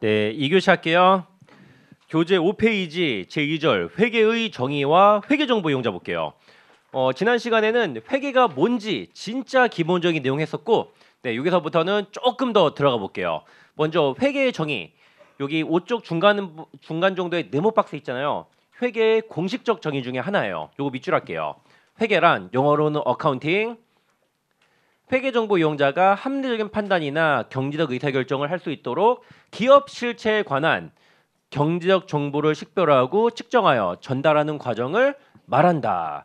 네, 2교시 할게요. 교재 5페이지 제2절 회계의 정의와 회계 정보 이용자 볼게요. 어, 지난 시간에는 회계가 뭔지 진짜 기본적인 내용 했었고 네, 여기서부터는 조금 더 들어가 볼게요. 먼저 회계의 정의. 여기 5쪽 중간 중간 정도의 네모 박스 있잖아요. 회계의 공식적 정의 중에 하나예요. 요거 밑줄 할게요. 회계란 영어로는 어카운팅, 회계 정보 이용자가 합리적인 판단이나 경제적 의사 결정을 할 수 있도록 기업 실체에 관한 경제적 정보를 식별하고 측정하여 전달하는 과정을 말한다.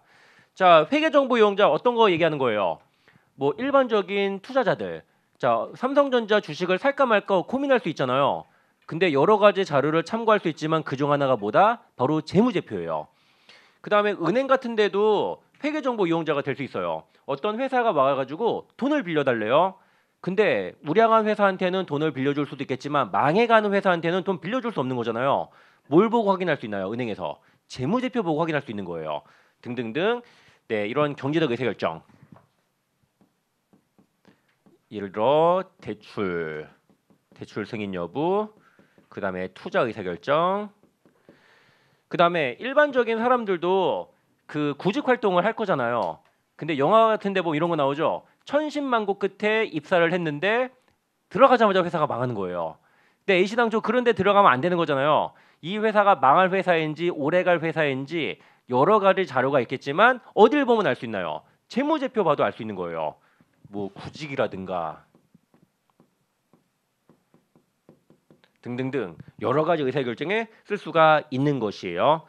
자, 회계 정보 이용자 어떤 거 얘기하는 거예요? 뭐 일반적인 투자자들. 자, 삼성전자 주식을 살까 말까 고민할 수 있잖아요. 근데 여러 가지 자료를 참고할 수 있지만 그중 하나가 뭐다? 바로 재무제표예요. 그다음에 은행 같은 데도 회계 정보 이용자가 될 수 있어요. 어떤 회사가 와가지고 돈을 빌려달래요. 근데 우량한 회사한테는 돈을 빌려줄 수도 있겠지만 망해가는 회사한테는 돈 빌려줄 수 없는 거잖아요. 뭘 보고 확인할 수 있나요? 은행에서 재무제표 보고 확인할 수 있는 거예요. 등등등. 네, 이런 경제적 의사 결정. 예를 들어 대출, 대출 승인 여부, 그 다음에 투자 의사 결정. 그 다음에 일반적인 사람들도 그 구직 활동을 할 거잖아요. 근데 영화 같은데 보면 이런 거 나오죠. 천신만고 끝에 입사를 했는데 들어가자마자 회사가 망하는 거예요. 근데 A 씨당 초 그런데 들어가면 안 되는 거잖아요. 이 회사가 망할 회사인지 오래갈 회사인지 여러 가지 자료가 있겠지만 어딜 보면 알 수 있나요? 재무제표 봐도 알 수 있는 거예요. 뭐 구직이라든가 등등등 여러 가지 의사결정에 쓸 수가 있는 것이에요.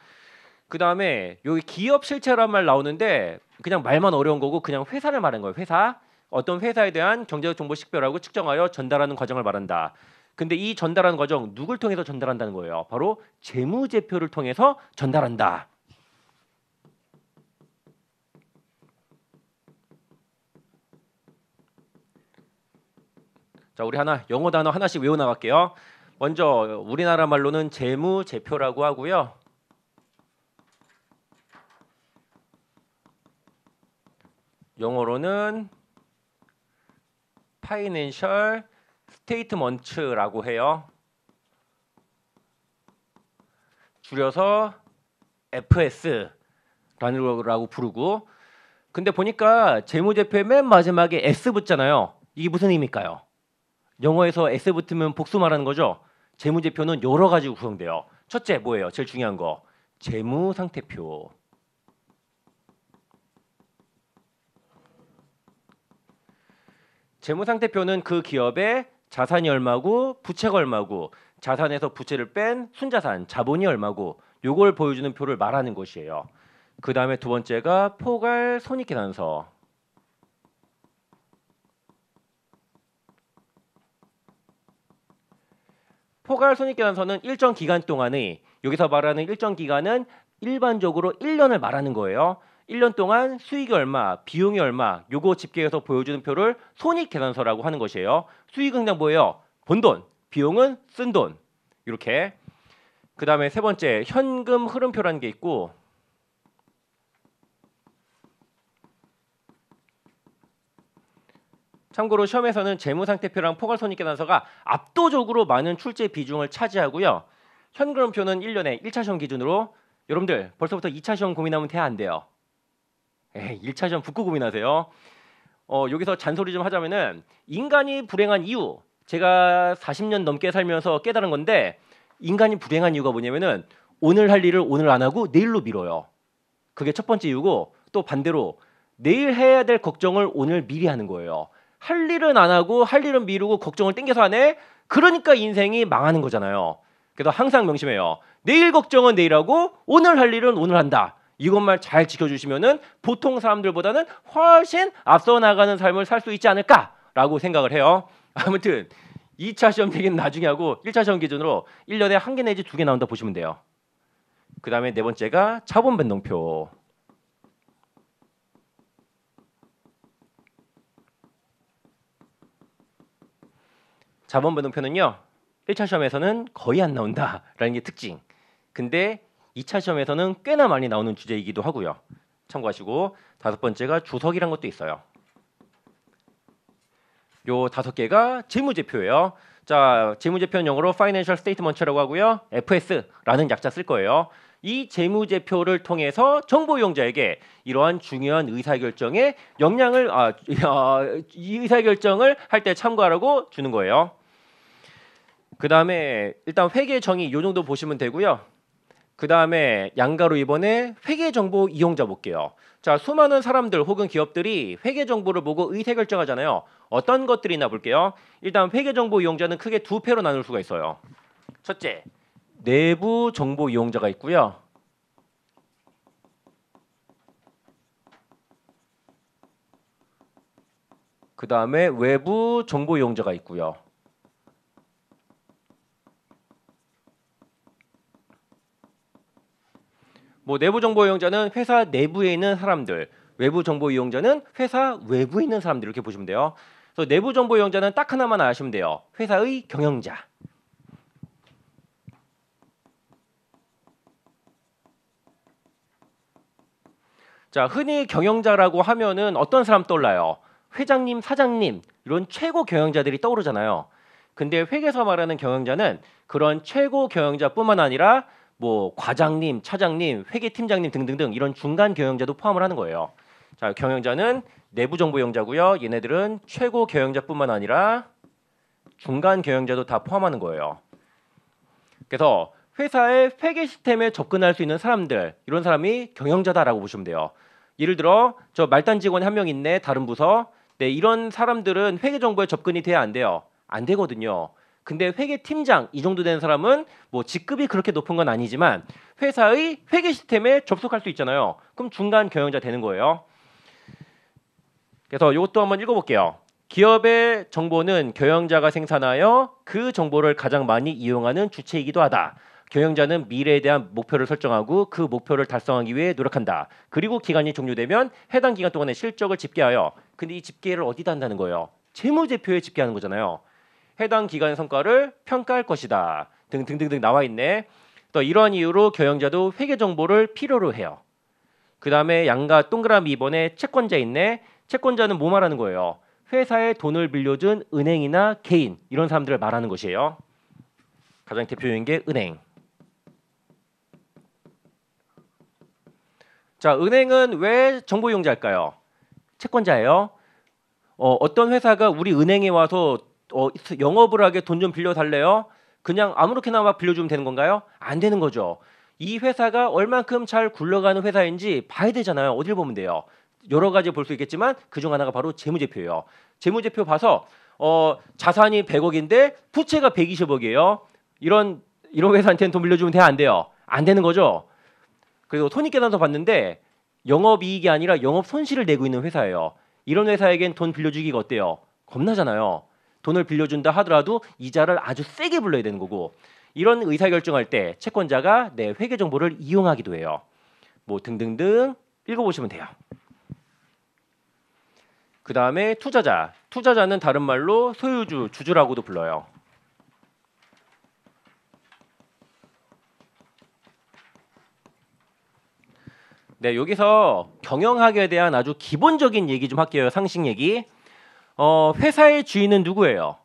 그 다음에 여기 기업 실체라는말 나오는데 그냥 말만 어려운 거고 그냥 회사를 말한 거예요. 회사 어떤 회사에 대한 경제적 정보 식별하고 측정하여 전달하는 과정을 말한다. 근데 이 전달하는 과정 누굴 통해서 전달한다는 거예요? 바로 재무제표를 통해서 전달한다. 자, 우리 하나 영어 단어 하나씩 외워 나갈게요. 먼저 우리나라 말로는 재무제표라고 하고요. 영어로는 파이낸셜 스테이트먼츠라고 해요. 줄여서 FS라고 부르고 근데 보니까 재무제표의 맨 마지막에 S 붙잖아요. 이게 무슨 의미일까요? 영어에서 S 붙으면 복수 말하는 거죠. 재무제표는 여러 가지 구성돼요. 첫째 뭐예요? 제일 중요한 거. 재무상태표. 재무상태표는 그 기업의 자산이 얼마고 부채가 얼마고 자산에서 부채를 뺀 순자산 자본이 얼마고 요걸 보여주는 표를 말하는 것이에요. 그 다음에 두 번째가 포괄 손익계산서. 포괄 손익계산서는 일정 기간 동안의 여기서 말하는 일정 기간은 일반적으로 1년을 말하는 거예요. 1년 동안 수익이 얼마, 비용이 얼마, 요거 집계해서 보여주는 표를 손익 계산서라고 하는 것이에요. 수익은 그냥 뭐예요? 본 돈, 비용은 쓴 돈. 이렇게. 그 다음에 세 번째 현금 흐름표라는 게 있고 참고로 시험에서는 재무상태표랑 포괄손익계산서가 압도적으로 많은 출제 비중을 차지하고요. 현금표는 흐름 1년에 1차 시험 기준으로 여러분들 벌써부터 2차 시험 고민하면 돼안 돼요? 에이, 예, 1차전 북극 고민하세요. 어, 여기서 잔소리 좀 하자면은 인간이 불행한 이유 제가 40년 넘게 살면서 깨달은 건데 인간이 불행한 이유가 뭐냐면은 오늘 할 일을 오늘 안 하고 내일로 미뤄요. 그게 첫 번째 이유고 또 반대로 내일 해야 될 걱정을 오늘 미리 하는 거예요. 할 일은 안 하고 할 일은 미루고 걱정을 땡겨서 하네. 그러니까 인생이 망하는 거잖아요. 그래서 항상 명심해요. 내일 걱정은 내일 하고 오늘 할 일은 오늘 한다. 이것만 잘 지켜주시면은 보통 사람들보다는 훨씬 앞서 나가는 삶을 살 수 있지 않을까라고 생각을 해요. 아무튼 2차 시험 얘기는 나중에 하고 1차 시험 기준으로 1년에 한 개 내지 두 개 나온다 보시면 돼요. 그 다음에 네 번째가 차본 변동표. 자본 변동표는요. 1차 시험에서는 거의 안 나온다라는 게 특징. 근데 2차 시험에서는 꽤나 많이 나오는 주제이기도 하고요. 참고하시고 다섯 번째가 주석이란 것도 있어요. 요 다섯 개가 재무제표예요. 자, 재무제표는 영어로 Financial Statement라고 하고요. FS라는 약자 쓸 거예요. 이 재무제표를 통해서 정보 이용자에게 이러한 중요한 의사결정에 영향을 아, 어, 이 의사결정을 할 때 참고하라고 주는 거예요. 그 다음에 일단 회계 정의 요 정도 보시면 되고요. 그 다음에 양가로 이번에 회계 정보 이용자 볼게요. 자 수많은 사람들 혹은 기업들이 회계 정보를 보고 의사 결정하잖아요. 어떤 것들이 나 볼게요. 일단 회계 정보 이용자는 크게 두 패로 나눌 수가 있어요. 첫째 내부 정보 이용자가 있고요. 그 다음에 외부 정보 이용자가 있고요. 뭐 내부 정보 이용자는 회사 내부에 있는 사람들, 외부 정보 이용자는 회사 외부에 있는 사람들 이렇게 보시면 돼요. 그래서 내부 정보 이용자는 딱 하나만 아시면 돼요. 회사의 경영자. 자, 흔히 경영자라고 하면은 어떤 사람 떠올라요? 회장님, 사장님 이런 최고 경영자들이 떠오르잖아요. 근데 회계사 말하는 경영자는 그런 최고 경영자뿐만 아니라 뭐 과장님, 차장님, 회계팀장님 등등등 이런 중간 경영자도 포함을 하는 거예요. 자, 경영자는 내부 정보 영자고요. 얘네들은 최고 경영자뿐만 아니라 중간 경영자도 다 포함하는 거예요. 그래서 회사의 회계 시스템에 접근할 수 있는 사람들 이런 사람이 경영자다라고 보시면 돼요. 예를 들어 저 말단 직원 한 명 있네 다른 부서 네 이런 사람들은 회계 정보에 접근이 돼야 안 돼요 안 되거든요 근데 회계 팀장 이 정도 되는 사람은 뭐 직급이 그렇게 높은 건 아니지만 회사의 회계 시스템에 접속할 수 있잖아요. 그럼 중간 경영자 되는 거예요. 그래서 이것도 한번 읽어볼게요. 기업의 정보는 경영자가 생산하여 그 정보를 가장 많이 이용하는 주체이기도 하다. 경영자는 미래에 대한 목표를 설정하고 그 목표를 달성하기 위해 노력한다. 그리고 기간이 종료되면 해당 기간 동안의 실적을 집계하여 근데 이 집계를 어디다 한다는 거예요? 재무제표에 집계하는 거잖아요. 해당 기관의 성과를 평가할 것이다. 등등등등 나와 있네. 또 이러한 이유로 경영자도 회계 정보를 필요로 해요. 그 다음에 양가 동그라미 2번에 채권자 있네. 채권자는 뭐 말하는 거예요? 회사에 돈을 빌려준 은행이나 개인 이런 사람들을 말하는 것이에요. 가장 대표적인 게 은행. 자, 은행은 왜 정보 이용자일까요? 채권자예요. 어, 어떤 회사가 우리 은행에 와서 어, 영업을 하게 돈 좀 빌려 달래요. 그냥 아무렇게나 막 빌려주면 되는 건가요? 안 되는 거죠. 이 회사가 얼만큼 잘 굴러가는 회사인지 봐야 되잖아요. 어딜 보면 돼요. 여러 가지 볼 수 있겠지만 그중 하나가 바로 재무제표예요. 재무제표 봐서 어, 자산이 100억인데 부채가 120억이에요. 이런 이런 회사한테는 돈 빌려주면 돼안 돼요? 안 되는 거죠. 그리고 손익계산서 봤는데 영업이익이 아니라 영업 손실을 내고 있는 회사예요. 이런 회사에겐 돈 빌려주기가 어때요? 겁나잖아요. 돈을 빌려준다 하더라도 이자를 아주 세게 불러야 되는 거고 이런 의사결정할 때 채권자가 내 회계 정보를 이용하기도 해요. 뭐 등등등 읽어보시면 돼요. 그 다음에 투자자. 투자자는 다른 말로 소유주, 주주라고도 불러요. 네, 여기서 경영학에 대한 아주 기본적인 얘기 좀 할게요. 상식 얘기. 어, 회사의 주인은 누구예요?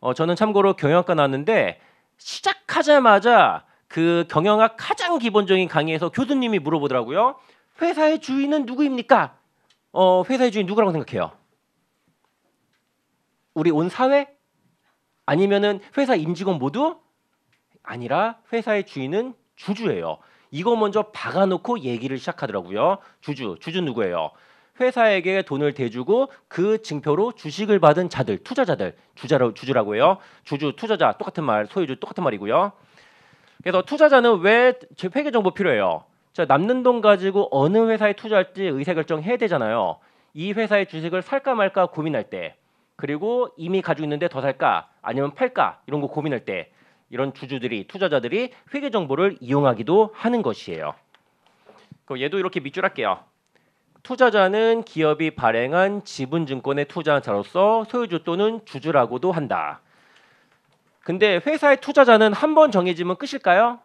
어, 저는 참고로 경영학과 나왔는데 시작하자마자 그 경영학 가장 기본적인 강의에서 교수님이 물어보더라고요. 회사의 주인은 누구입니까? 어, 회사의 주인 누구라고 생각해요? 우리 온 사회? 아니면은 회사 임직원 모두? 아니라 회사의 주인은 주주예요. 이거 먼저 박아놓고 얘기를 시작하더라고요. 주주, 주주 누구예요? 회사에게 돈을 대주고 그 증표로 주식을 받은 자들, 투자자들, 주자로 주주라고 해요. 주주, 투자자 똑같은 말, 소유주 똑같은 말이고요. 그래서 투자자는 왜 회계 정보 필요해요? 자, 남는 돈 가지고 어느 회사에 투자할지 의사 결정해야 되잖아요. 이 회사의 주식을 살까 말까 고민할 때, 그리고 이미 가지고 있는데 더 살까, 아니면 팔까 이런 거 고민할 때 이런 주주들이 투자자들이 회계 정보를 이용하기도 하는 것이에요. 그 얘도 이렇게 밑줄할게요. 투자자는 기업이 발행한 지분증권의 투자자로서 소유주 또는 주주라고도 한다. 근데 회사의 투자자는 한 번 정해지면 끝일까요?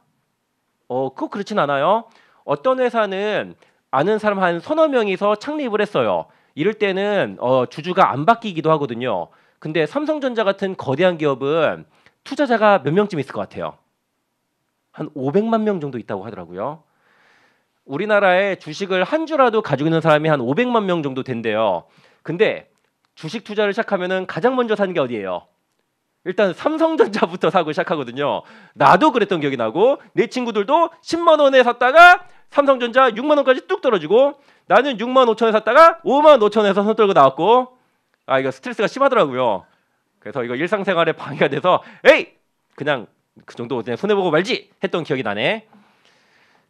어, 그거 그렇진 않아요. 어떤 회사는 아는 사람 한 서너 명이서 창립을 했어요. 이럴 때는 어, 주주가 안 바뀌기도 하거든요. 근데 삼성전자 같은 거대한 기업은 투자자가 몇 명쯤 있을 것 같아요. 한 500만 명 정도 있다고 하더라고요. 우리나라에 주식을 한 주라도 가지고 있는 사람이 한 500만 명 정도 된대요. 근데 주식 투자를 시작하면은 가장 먼저 사는 게 어디예요? 일단 삼성전자부터 사고 시작하거든요. 나도 그랬던 기억이 나고 내 친구들도 10만 원에 샀다가 삼성전자 6만 원까지 뚝 떨어지고 나는 6만 5천에 샀다가 5만 5천에서 손 떨고 나왔고 아 이거 스트레스가 심하더라고요. 그래서 이거 일상생활에 방해가 돼서 에이 그냥 그 정도 그냥 손해 보고 말지 했던 기억이 나네.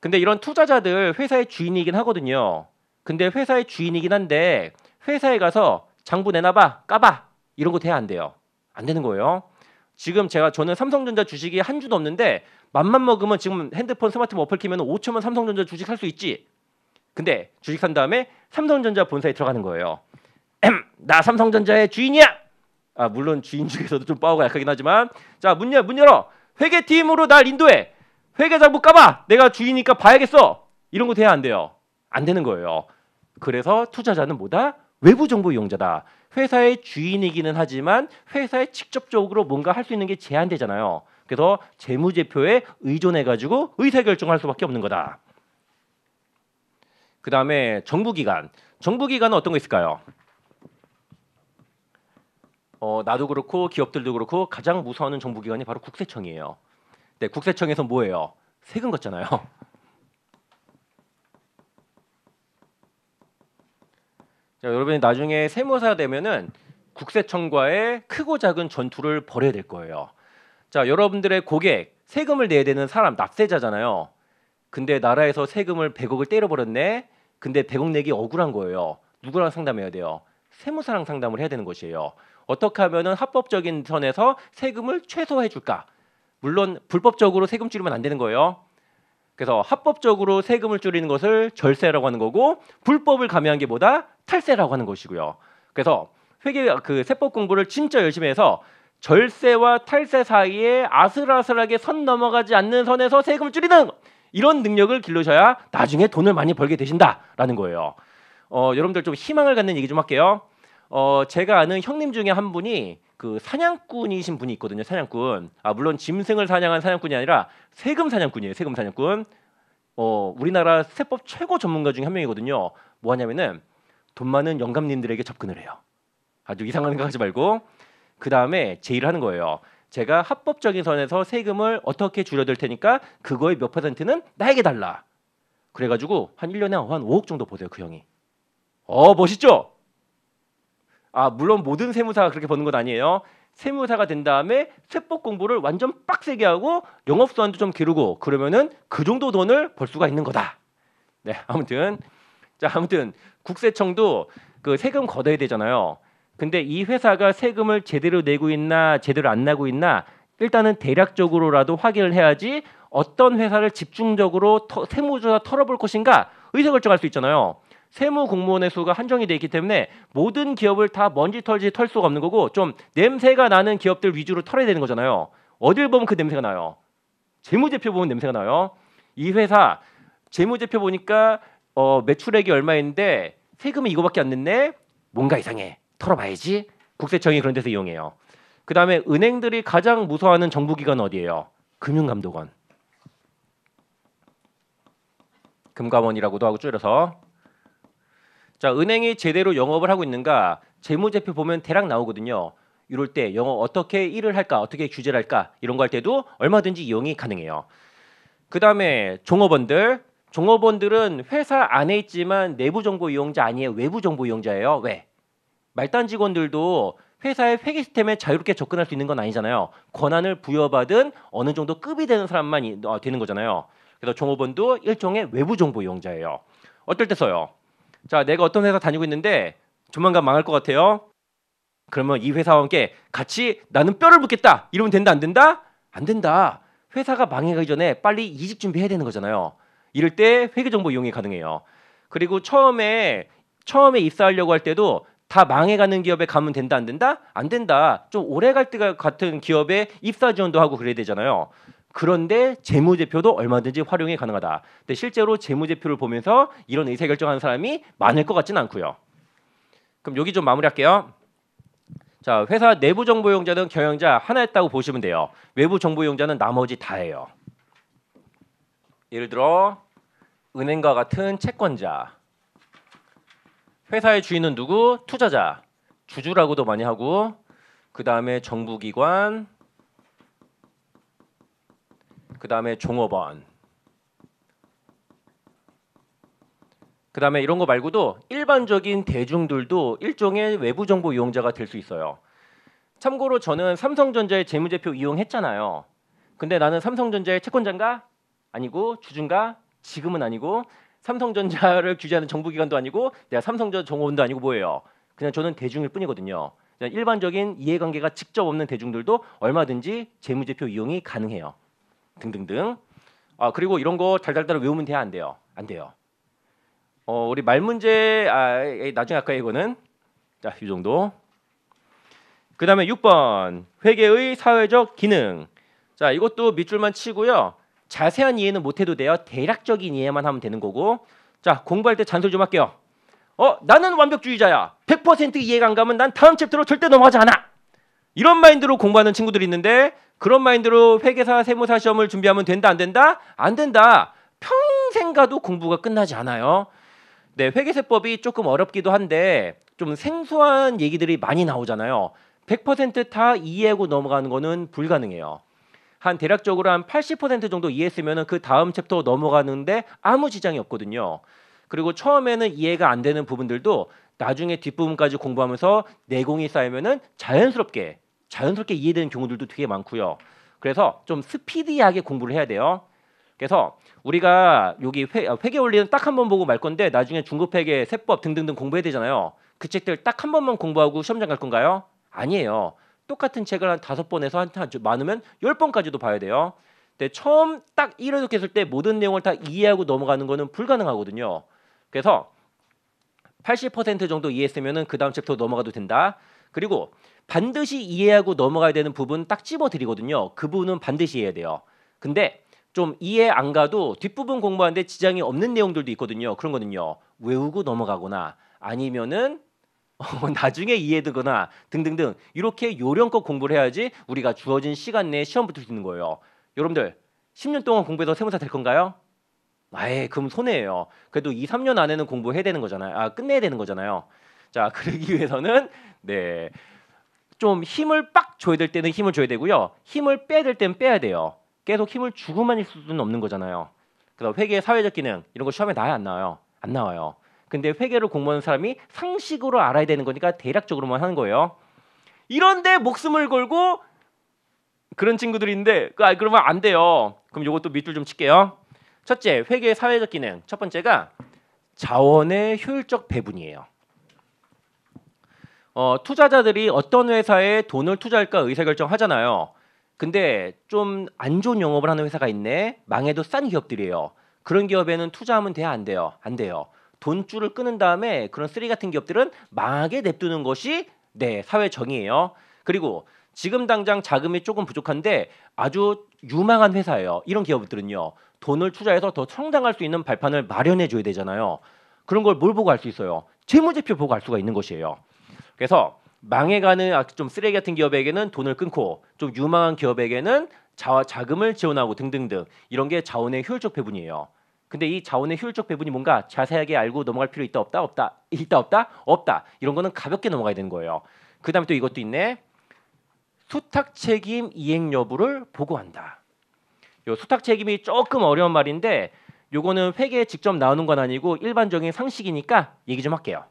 근데 이런 투자자들 회사의 주인이긴 하거든요. 근데 회사의 주인이긴 한데 회사에 가서 장부 내놔봐, 까봐 이런 거 돼야 안 돼요. 안 되는 거예요. 지금 제가 저는 삼성전자 주식이 한 주도 없는데 맘만 먹으면 지금 핸드폰 스마트폰 어플 키면 5천만 삼성전자 주식 살 수 있지. 근데 주식 산 다음에 삼성전자 본사에 들어가는 거예요. 나 삼성전자의 주인이야. 아 물론 주인 중에서도 좀 파워가 약하긴 하지만 자 문 열문 문 열어 회계팀으로 날 인도해 회계자 못 까봐. 내가 주인이니까 봐야겠어. 이런 거 돼야 안 돼요. 안 되는 거예요. 그래서 투자자는 뭐다? 외부 정보 이용자다. 회사의 주인이기는 하지만 회사에 직접적으로 뭔가 할 수 있는 게 제한되잖아요. 그래서 재무제표에 의존해 가지고 의사결정할 수밖에 없는 거다. 그 다음에 정부기관. 정부기관은 어떤 거 있을까요? 어, 나도 그렇고 기업들도 그렇고 가장 무서워하는 정부기관이 바로 국세청이에요. 네, 국세청에서 뭐예요? 세금 걷잖아요. 자, 여러분이 나중에 세무사 되면은 국세청과의 크고 작은 전투를 벌여야 될 거예요. 자, 여러분들의 고객 세금을 내야 되는 사람 납세자잖아요. 근데 나라에서 세금을 100억을 때려버렸네. 근데 100억 내기 억울한 거예요. 누구랑 상담해야 돼요? 세무사랑 상담을 해야 되는 것이에요. 어떻게 하면 합법적인 선에서 세금을 최소화해 줄까? 물론 불법적으로 세금 줄이면 안 되는 거예요. 그래서 합법적으로 세금을 줄이는 것을 절세라고 하는 거고 불법을 가미한 게 뭐다 탈세라고 하는 것이고요. 그래서 회계 그 세법 공부를 진짜 열심히 해서 절세와 탈세 사이에 아슬아슬하게 선 넘어가지 않는 선에서 세금을 줄이는 이런 능력을 길러셔야 나중에 돈을 많이 벌게 되신다라는 거예요. 어, 여러분들 좀 희망을 갖는 얘기 좀 할게요. 어, 제가 아는 형님 중에 한 분이 그 사냥꾼이신 분이 있거든요. 사냥꾼. 아 물론 짐승을 사냥한 사냥꾼이 아니라 세금 사냥꾼이에요. 세금 사냥꾼. 어 우리나라 세법 최고 전문가 중에 한 명이거든요. 뭐 하냐면은 돈 많은 영감님들에게 접근을 해요. 아주 이상한 생각하지 말고 그 다음에 제의를 하는 거예요. 제가 합법적인 선에서 세금을 어떻게 줄여들 테니까 그거의 몇 퍼센트는 나에게 달라. 그래가지고 한 1년에 한 5억 정도 보세요 그 형이. 어 멋있죠? 아 물론 모든 세무사가 그렇게 버는 건 아니에요. 세무사가 된 다음에 세법 공부를 완전 빡세게 하고 영업 소환도 좀 기르고 그러면은 그 정도 돈을 벌 수가 있는 거다. 네, 아무튼 자, 아무튼 국세청도 그 세금 걷어야 되잖아요. 근데 이 회사가 세금을 제대로 내고 있나 제대로 안 내고 있나 일단은 대략적으로라도 확인을 해야지 어떤 회사를 집중적으로 터, 세무조사 털어볼 것인가 의사결정할 수 있잖아요. 세무 공무원의 수가 한정이 돼 있기 때문에 모든 기업을 다 먼지 털지 털 수가 없는 거고 좀 냄새가 나는 기업들 위주로 털어야 되는 거잖아요. 어딜 보면 그 냄새가 나요. 재무제표 보면 냄새가 나요. 이 회사 재무제표 보니까 어, 매출액이 얼마인데 세금이 이거밖에 안 냈네. 뭔가 이상해. 털어봐야지. 국세청이 그런 데서 이용해요. 그 다음에 은행들이 가장 무서워하는 정부기관 어디예요? 금융감독원. 금감원이라고도 하고 줄여서 자, 은행이 제대로 영업을 하고 있는가? 재무제표 보면 대략 나오거든요. 이럴 때 영어 어떻게 일을 할까? 어떻게 규제를 할까? 이런 거 할 때도 얼마든지 이용이 가능해요. 그다음에 종업원들 종업원들은 회사 안에 있지만 내부 정보 이용자 아니에요. 외부 정보 이용자예요. 왜? 말단 직원들도 회사의 회계 시스템에 자유롭게 접근할 수 있는 건 아니잖아요. 권한을 부여받은 어느 정도 급이 되는 사람만 어, 되는 거잖아요. 그래서 종업원도 일종의 외부 정보 이용자예요. 어떨 때 써요? 자, 내가 어떤 회사 다니고 있는데 조만간 망할 것 같아요. 그러면 이 회사와 함께 같이 나는 뼈를 묻겠다. 이러면 된다 안 된다? 안 된다. 회사가 망해가기 전에 빨리 이직 준비해야 되는 거잖아요. 이럴 때 회계 정보 이용이 가능해요. 그리고 처음에 처음에 입사하려고 할 때도 다 망해가는 기업에 가면 된다 안 된다? 안 된다. 좀 오래 갈때 같은 기업에 입사 지원도 하고 그래야 되잖아요. 그런데 재무제표도 얼마든지 활용이 가능하다. 근데 실제로 재무제표를 보면서 이런 의사결정하는 사람이 많을 것 같지는 않고요. 그럼 여기 좀 마무리할게요. 자, 회사 내부 정보 이용자는 경영자 하나 했다고 보시면 돼요. 외부 정보 이용자는 나머지 다예요. 예를 들어 은행과 같은 채권자, 회사의 주인은 누구? 투자자, 주주라고도 많이 하고 그 다음에 정부기관, 그 다음에 종업원, 그 다음에 이런 거 말고도 일반적인 대중들도 일종의 외부 정보 이용자가 될 수 있어요. 참고로 저는 삼성전자의 재무제표 이용했잖아요. 근데 나는 삼성전자의 채권자인가? 아니고 주주인가? 지금은 아니고 삼성전자를 규제하는 정부기관도 아니고 내가 삼성전자 종업원도 아니고 뭐예요? 그냥 저는 대중일 뿐이거든요. 일반적인 이해관계가 직접 없는 대중들도 얼마든지 재무제표 이용이 가능해요. 등등등. 아 그리고 이런 거 달달달 외우면 돼야 안 돼요. 안 돼요. 어 우리 말 문제 아 나중에 아까 이거는 자 이 정도. 그다음에 6번 회계의 사회적 기능. 자 이것도 밑줄만 치고요. 자세한 이해는 못해도 돼요. 대략적인 이해만 하면 되는 거고. 자 공부할 때 잔소리 좀 할게요. 어 나는 완벽주의자야. 100% 이해가 안 가면 난 다음 챕터로 절대 넘어가지 않아. 이런 마인드로 공부하는 친구들이 있는데 그런 마인드로 회계사 세무사 시험을 준비하면 된다 안 된다? 안 된다. 평생 가도 공부가 끝나지 않아요. 네, 회계세법이 조금 어렵기도 한데 좀 생소한 얘기들이 많이 나오잖아요. 100%다 이해하고 넘어가는 거는 불가능해요. 한 대략적으로 한 80% 정도 이해했으면 그 다음 챕터 넘어가는데 아무 지장이 없거든요. 그리고 처음에는 이해가 안 되는 부분들도 나중에 뒷부분까지 공부하면서 내공이 쌓이면 자연스럽게 자연스럽게 이해되는 경우들도 되게 많고요. 그래서 좀 스피디하게 공부를 해야 돼요. 그래서 우리가 여기 회, 어, 회계 원리는 딱 한 번 보고 말 건데 나중에 중급 회계, 세법 등등등 공부해야 되잖아요. 그 책들 딱 한 번만 공부하고 시험장 갈 건가요? 아니에요. 똑같은 책을 한 다섯 번에서 한, 한 많으면 열 번까지도 봐야 돼요. 근데 처음 딱 이렇했을 때 모든 내용을 다 이해하고 넘어가는 거는 불가능하거든요. 그래서 80% 정도 이해했으면그 다음 챕터 넘어가도 된다. 그리고 반드시 이해하고 넘어가야 되는 부분 딱 집어드리거든요. 그 부분은 반드시 해야 돼요. 근데 좀 이해 안 가도 뒷부분 공부하는데 지장이 없는 내용들도 있거든요. 그런 거는요. 외우고 넘어가거나 아니면은 어, 나중에 이해되거나 등등등 이렇게 요령껏 공부를 해야지 우리가 주어진 시간 내에 시험 붙을 수 있는 거예요. 여러분들 10년 동안 공부해서 세무사 될 건가요? 아예 그럼 손해예요. 그래도 2, 3년 안에는 공부해야 되는 거잖아요. 아 끝내야 되는 거잖아요. 자 그러기 위해서는 네좀 힘을 빡 줘야 될 때는 힘을 줘야 되고요. 힘을 빼야 될 때는 빼야 돼요. 계속 힘을 주고만 있을 수는 없는 거잖아요. 그래서 회계의 사회적 기능 이런 거 시험에 나야 안 나와요. 안 나와요. 근데 회계를 공부하는 사람이 상식으로 알아야 되는 거니까 대략적으로만 하는 거예요. 이런데 목숨을 걸고 그런 친구들인데 아, 그러면 안 돼요. 그럼 요것도 밑줄 좀 칠게요. 첫째, 회계의 사회적 기능. 첫 번째가 자원의 효율적 배분이에요. 어, 투자자들이 어떤 회사에 돈을 투자할까 의사결정하잖아요. 근데 좀 안 좋은 영업을 하는 회사가 있네. 망해도 싼 기업들이에요. 그런 기업에는 투자하면 돼야 안 돼요. 안 돼요. 돈줄을 끊은 다음에 그런 쓰리 같은 기업들은 망하게 냅두는 것이 네, 사회 정의예요. 그리고 지금 당장 자금이 조금 부족한데 아주 유망한 회사예요. 이런 기업들은요. 돈을 투자해서 더 성장할 수 있는 발판을 마련해 줘야 되잖아요. 그런 걸 뭘 보고 알수 있어요? 채무제표 보고 알 수가 있는 것이에요. 그래서 망해가는 아, 좀 쓰레기 같은 기업에게는 돈을 끊고 좀 유망한 기업에게는 자, 자금을 지원하고 등등등 이런 게 자원의 효율적 배분이에요. 근데 이 자원의 효율적 배분이 뭔가 자세하게 알고 넘어갈 필요 있다 없다 없다 있다 없다 없다 이런 거는 가볍게 넘어가야 되는 거예요. 그다음에 또 이것도 있네. 수탁 책임 이행 여부를 보고한다. 요 수탁 책임이 조금 어려운 말인데 요거는 회계에 직접 나오는 건 아니고 일반적인 상식이니까 얘기 좀 할게요.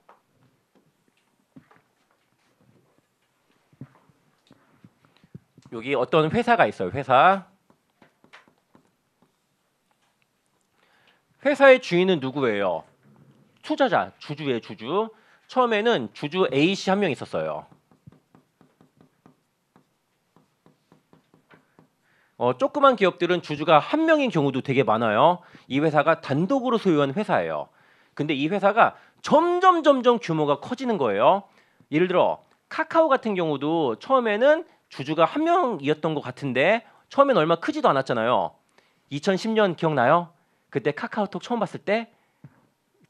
여기 어떤 회사가 있어요. 회사. 회사의 주인은 누구예요? 투자자, 주주의 주주. 처음에는 주주 A씨 한 명 있었어요. 어, 조그만 기업들은 주주가 한 명인 경우도 되게 많아요. 이 회사가 단독으로 소유한 회사예요. 근데 이 회사가 점점 점점 규모가 커지는 거예요. 예를 들어 카카오 같은 경우도 처음에는 주주가 한 명이었던 것 같은데 처음엔 얼마 크지도 않았잖아요. 2010년 기억나요? 그때 카카오톡 처음 봤을 때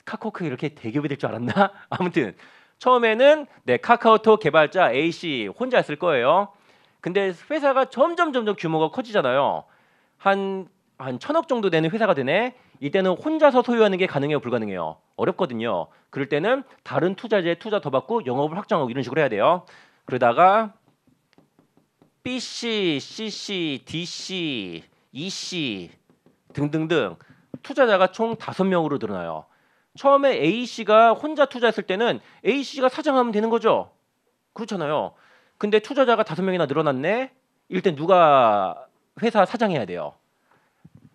카코크 이렇게 대기업이 될 줄 알았나? 아무튼 처음에는 네 카카오톡 개발자 A 씨혼자했을 거예요. 근데 회사가 점점 점점 규모가 커지잖아요. 한한 한 천억 정도 되는 회사가 되네. 이때는 혼자서 소유하는 게 가능해요, 불가능해요? 어렵거든요. 그럴 때는 다른 투자자의 투자 더 받고 영업을 확장하고 이런 식으로 해야 돼요. 그러다가 BC, CC, DC, EC 등등등 투자자가 총 다섯 명으로 늘어나요. 처음에 A씨가 혼자 투자했을 때는 A씨가 사장하면 되는 거죠. 그렇잖아요. 근데 투자자가 다섯 명이나 늘어났네. 일단 누가 회사 사장해야 돼요.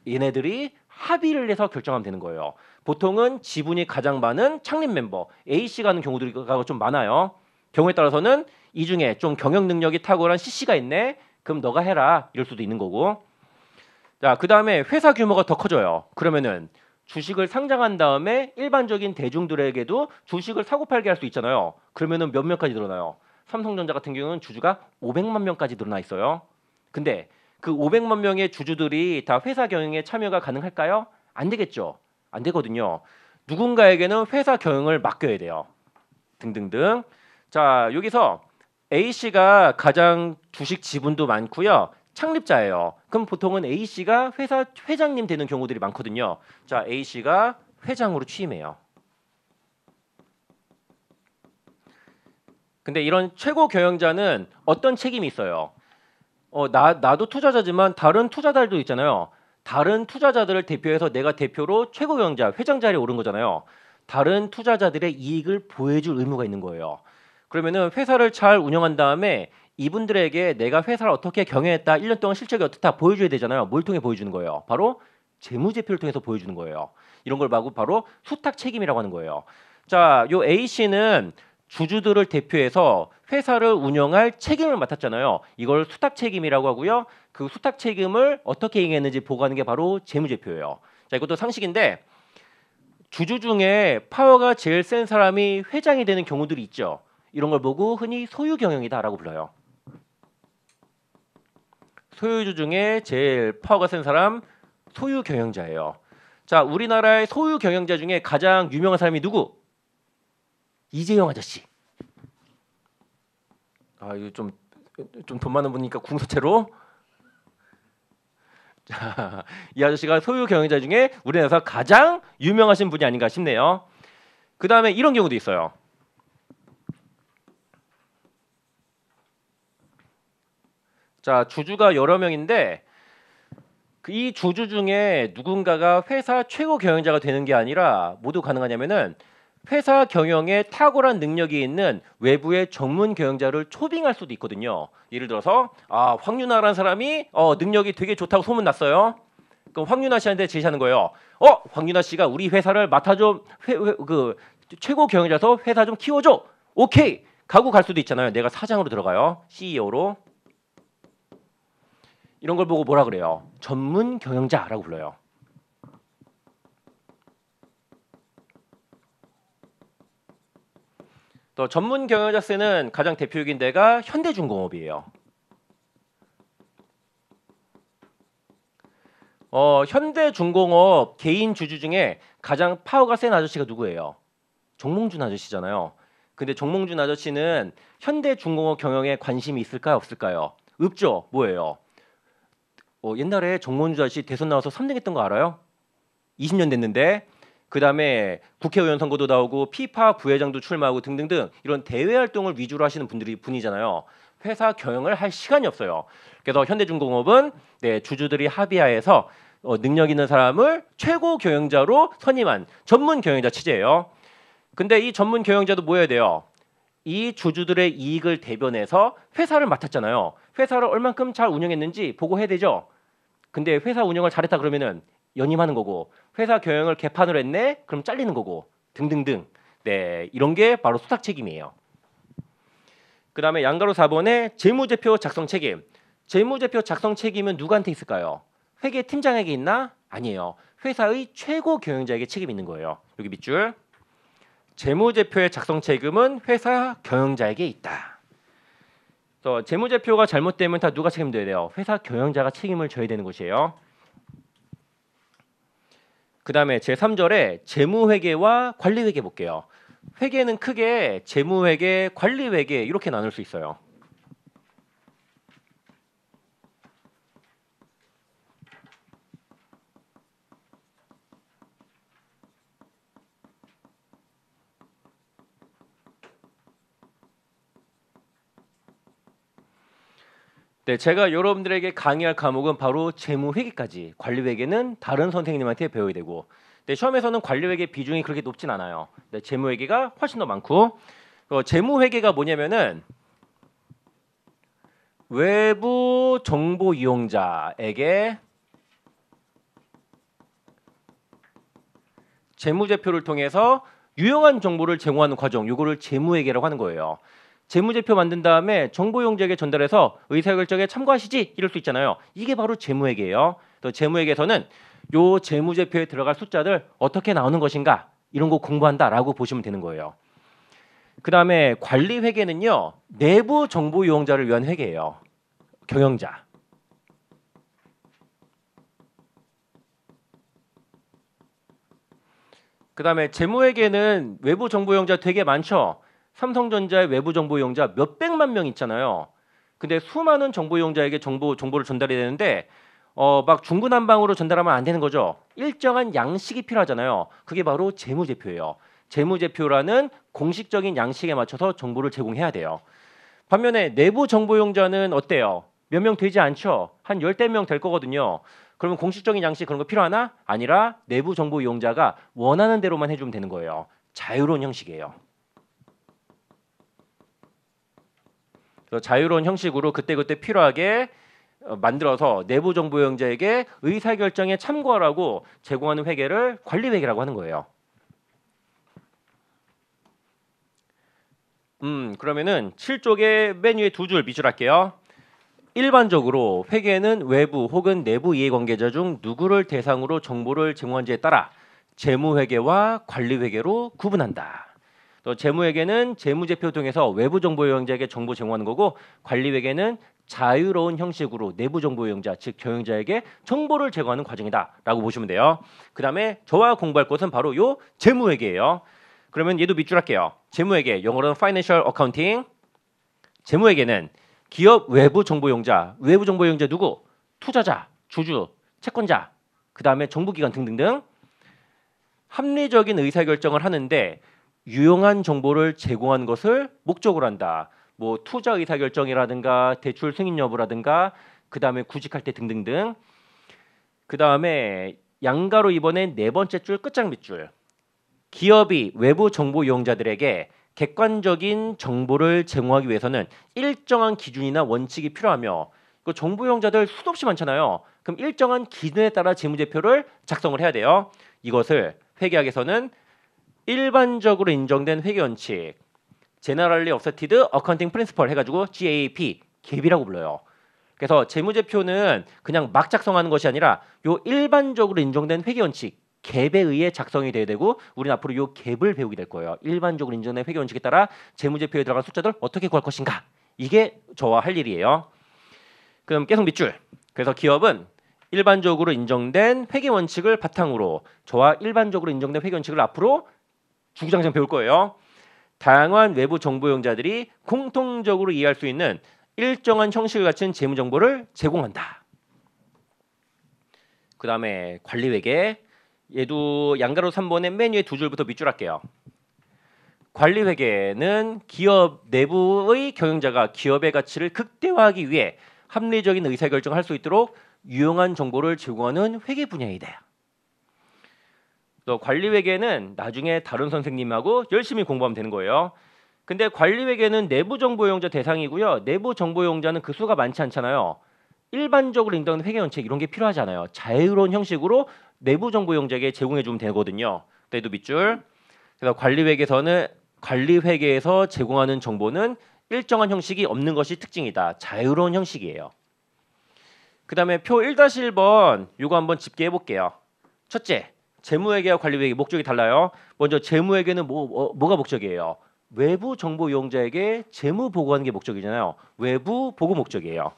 얘네들이 합의를 해서 결정하면 되는 거예요. 보통은 지분이 가장 많은 창립 멤버 A씨가 하는 경우들이 좀 많아요. 경우에 따라서는 이 중에 좀 경영 능력이 탁월한 CC가 있네. 그럼 너가 해라. 이럴 수도 있는 거고. 자, 그다음에 회사 규모가 더 커져요. 그러면은 주식을 상장한 다음에 일반적인 대중들에게도 주식을 사고 팔게 할 수 있잖아요. 그러면은 몇 명까지 늘어나요? 삼성전자 같은 경우는 주주가 500만 명까지 늘어나 있어요. 근데 그 500만 명의 주주들이 다 회사 경영에 참여가 가능할까요? 안 되겠죠. 안 되거든요. 누군가에게는 회사 경영을 맡겨야 돼요. 등등등. 자, 여기서 A 씨가 가장 주식 지분도 많고요. 창립자예요. 그럼 보통은 A 씨가 회사 회장님 되는 경우들이 많거든요. 자, A 씨가 회장으로 취임해요. 근데 이런 최고 경영자는 어떤 책임이 있어요? 어, 나 나도 투자자지만 다른 투자자들도 있잖아요. 다른 투자자들을 대표해서 내가 대표로 최고 경영자 회장 자리에 오른 거잖아요. 다른 투자자들의 이익을 보여줄 의무가 있는 거예요. 그러면은 회사를 잘 운영한 다음에 이분들에게 내가 회사를 어떻게 경영했다, 1년 동안 실적이 어떻다 보여줘야 되잖아요. 뭘 통해 보여주는 거예요? 바로 재무제표를 통해서 보여주는 거예요. 이런 걸 바로 바로 수탁 책임이라고 하는 거예요. 자, 요 A 씨는 주주들을 대표해서 회사를 운영할 책임을 맡았잖아요. 이걸 수탁 책임이라고 하고요. 그 수탁 책임을 어떻게 행했는지 보고하는 게 바로 재무제표예요. 자, 이것도 상식인데 주주 중에 파워가 제일 센 사람이 회장이 되는 경우들이 있죠. 이런 걸 보고 흔히 소유 경영이다라고 불러요. 소유주 중에 제일 파워가 센 사람 소유 경영자예요. 자, 우리나라의 소유 경영자 중에 가장 유명한 사람이 누구? 이재용 아저씨. 아, 이거 좀좀 돈 많은 분이니까 궁서체로 자, 이 아저씨가 소유 경영자 중에 우리나라에서 가장 유명하신 분이 아닌가 싶네요. 그 다음에 이런 경우도 있어요. 자, 주주가 여러 명인데 그 이 주주 중에 누군가가 회사 최고 경영자가 되는 게 아니라 모두 가능하냐면은 회사 경영에 탁월한 능력이 있는 외부의 전문 경영자를 초빙할 수도 있거든요. 예를 들어서 아 황윤아라는 사람이 어, 능력이 되게 좋다고 소문 났어요. 그럼 황윤아 씨한테 제시하는 거예요. 어 황윤아 씨가 우리 회사를 맡아 좀그 최고 경영자서 회사 좀 키워줘. 오케이 가고 갈 수도 있잖아요. 내가 사장으로 들어가요. CEO로 이런 걸 보고 뭐라 그래요? 전문 경영자라고 불러요. 또 전문 경영자 쓰는 가장 대표적인 데가 현대중공업이에요. 어, 현대중공업 개인 주주 중에 가장 파워가 센 아저씨가 누구예요? 정몽준 아저씨잖아요. 근데 정몽준 아저씨는 현대중공업 경영에 관심이 있을까요? 없을까요? 없죠. 뭐예요? 어, 옛날에 정몽주 아저씨 대선 나와서 3등 했던 거 알아요? 20년 됐는데 그다음에 국회의원 선거도 나오고 피파 부회장도 출마하고 등등등 이런 대외 활동을 위주로 하시는 분들이 분이잖아요. 회사 경영을 할 시간이 없어요. 그래서 현대중공업은 네, 주주들이 합의하에서 어, 능력 있는 사람을 최고 경영자로 선임한 전문 경영자 체제예요. 근데 이 전문 경영자도 뭐 해야 돼요? 이 주주들의 이익을 대변해서 회사를 맡았잖아요. 회사를 얼만큼 잘 운영했는지 보고해야 되죠. 근데 회사 운영을 잘했다 그러면은 연임하는 거고 회사 경영을 개판으로 했네 그럼 잘리는 거고 등등등 네 이런 게 바로 수탁 책임이에요. 그 다음에 양가로 4번에 재무제표 작성 책임. 재무제표 작성 책임은 누구한테 있을까요? 회계 팀장에게 있나? 아니에요. 회사의 최고 경영자에게 책임이 있는 거예요. 여기 밑줄. 재무제표의 작성 책임은 회사 경영자에게 있다. 그 재무제표가 잘못되면 다 누가 책임져야 돼요? 회사 경영자가 책임을 져야 되는 것이에요. 그 다음에 제3절에 재무회계와 관리회계 볼게요. 회계는 크게 재무회계, 관리회계 이렇게 나눌 수 있어요. 네, 제가 여러분들에게 강의할 과목은 바로 재무 회계까지 관리 회계는 다른 선생님한테 배워야 되고 네, 시험에서는 관리 회계 비중이 그렇게 높진 않아요. 네, 재무 회계가 훨씬 더 많고 어, 재무 회계가 뭐냐면은 외부 정보 이용자에게 재무제표를 통해서 유용한 정보를 제공하는 과정, 이거를 재무회계라고 하는 거예요. 재무제표 만든 다음에 정보용지에게 전달해서 의사결정에 참고하시지 이럴 수 있잖아요. 이게 바로 재무회계예요. 또재무회계서는요 재무제표에 들어갈 숫자들 어떻게 나오는 것인가 이런 거 공부한다라고 보시면 되는 거예요. 그 다음에 관리 회계는요 내부 정보 이용자를 위한 회계예요. 경영자. 그 다음에 재무회계는 외부 정보 이용자 되게 많죠. 삼성전자의 외부 정보 이용자 몇 백만 명 있잖아요. 근데 수많은 정보 이용자에게 정보 정보를 전달해야 되는데 어막 중구난방으로 전달하면 안 되는 거죠. 일정한 양식이 필요하잖아요. 그게 바로 재무제표예요. 재무제표라는 공식적인 양식에 맞춰서 정보를 제공해야 돼요. 반면에 내부 정보 용자는 어때요? 몇 명 되지 않죠? 한열댓명 될 거거든요. 그러면 공식적인 양식 그런 거 필요하나? 아니라 내부 정보 이용자가 원하는 대로만 해주면 되는 거예요. 자유로운 형식이에요. 자유로운 형식으로 그때그때 필요하게 어, 만들어서 내부 정보 영자에게 의사 결정에 참고하라고 제공하는 회계를 관리 회계라고 하는 거예요. 음, 그러면은 7쪽에 맨 위에 두줄 미술할게요. 일반적으로 회계는 외부 혹은 내부 이해관계자 중 누구를 대상으로 정보를 제공한지에 따라 재무회계와 관리회계로 구분한다. 또 재무회계는 재무제표 통해서 외부 정보 요용자에게 정보 제공하는 거고 관리회계는 자유로운 형식으로 내부 정보 요용자즉 경영자에게 정보를 제공하는 과정이다라고 보시면 돼요. 그다음에 저와 공부할 것은 바로 요 재무회계예요. 그러면 얘도 밑줄 할게요. 재무회계 영어로는 Financial Accounting. 재무회계는 기업 외부 정보 용자, 외부 정보 용자 누구? 투자자, 주주, 채권자, 그 다음에 정부기관 등등등 합리적인 의사결정을 하는데 유용한 정보를 제공한 것을 목적으로 한다. 뭐 투자 의사결정이라든가 대출 승인 여부라든가 그 다음에 구직할 때 등등등. 그 다음에 양가로 이번엔 네 번째 줄 끝장 밑줄. 기업이 외부 정보 이용자들에게 객관적인 정보를 제공하기 위해서는 일정한 기준이나 원칙이 필요하며 그 정보 이용자들 수도 없이 많잖아요. 그럼 일정한 기준에 따라 재무제표를 작성을 해야 돼요. 이것을 회계학에서는 일반적으로 인정된 회계 원칙 제너럴리 어서티드 어컨팅 프린스펄 해가지고 g a p 갭이라고 불러요. 그래서 재무제표는 그냥 막 작성하는 것이 아니라 요 일반적으로 인정된 회계 원칙 갭에 의해 작성이 돼야 되고 우리는 앞으로 요 갭을 배우게 될 거예요. 일반적으로 인정된 회계 원칙에 따라 재무제표에 들어간 숫자들 어떻게 구할 것인가 이게 저와 할 일이에요. 그럼 계속 밑줄. 그래서 기업은 일반적으로 인정된 회계 원칙을 바탕으로 저와 일반적으로 인정된 회계 원칙을 앞으로 주구장창 배울 거예요. 다양한 외부 정보용자들이 공통적으로 이해할 수 있는 일정한 형식을 갖춘 재무 정보를 제공한다. 그 다음에 관리 회계 얘도 양가로 3번의 맨 위에 두 줄부터 밑줄 할게요. 관리 회계는 기업 내부의 경영자가 기업의 가치를 극대화하기 위해 합리적인 의사결정할 수 있도록 유용한 정보를 제공하는 회계 분야이다. 또 관리 회계는 나중에 다른 선생님하고 열심히 공부하면 되는 거예요. 근데 관리 회계는 내부 정보 용자 대상이고요. 내부 정보 용자는 그 수가 많지 않잖아요. 일반적으로 인정하는 회계 원칙 이런 게 필요하잖아요. 자유로운 형식으로 내부 정보 용자에게 제공해 주면 되거든요. 그때도 밑줄. 그래서 관리 회계에서는 관리 회계에서 제공하는 정보는 일정한 형식이 없는 것이 특징이다. 자유로운 형식이에요. 그다음에 표 1-1번 이거 한번 집계해 볼게요. 첫째, 재무회계와 관리회계 목적이 달라요. 먼저 재무회계는 뭐, 뭐 뭐가 목적이에요? 외부 정보 이용자에게 재무 보고하는 게 목적이잖아요. 외부 보고 목적이에요.